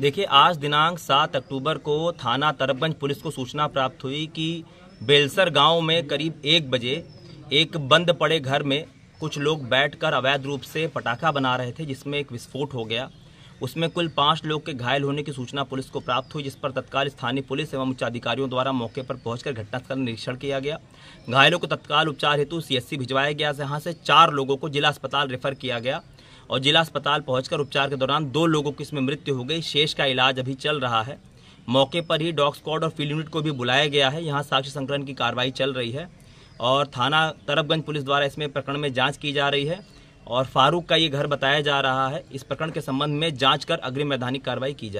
देखिए आज दिनांक सात अक्टूबर को थाना तरबगंज पुलिस को सूचना प्राप्त हुई कि बेलसर गांव में करीब एक बजे एक बंद पड़े घर में कुछ लोग बैठकर अवैध रूप से पटाखा बना रहे थे जिसमें एक विस्फोट हो गया उसमें कुल पाँच लोग के घायल होने की सूचना पुलिस को प्राप्त हुई जिस पर तत्काल स्थानीय पुलिस एवं उच्चाधिकारियों द्वारा मौके पर पहुंचकर घटनास्थल निरीक्षण किया गया घायलों को तत्काल उपचार हेतु सीएससी भिजवाया गया जहां से चार लोगों को जिला अस्पताल रेफर किया गया और जिला अस्पताल पहुंचकर उपचार के दौरान दो लोगों की इसमें मृत्यु हो गई शेष का इलाज अभी चल रहा है मौके पर ही डॉग स्क्वाड और फील्ड यूनिट को भी बुलाया गया है यहाँ साक्ष्य संकलन की कार्रवाई चल रही है और थाना तरफगंज पुलिस द्वारा इसमें प्रकरण में जाँच की जा रही है और फारूक का ये घर बताया जा रहा है इस प्रकरण के संबंध में जाँच कर अग्रिम वैधानिक कार्रवाई की जाए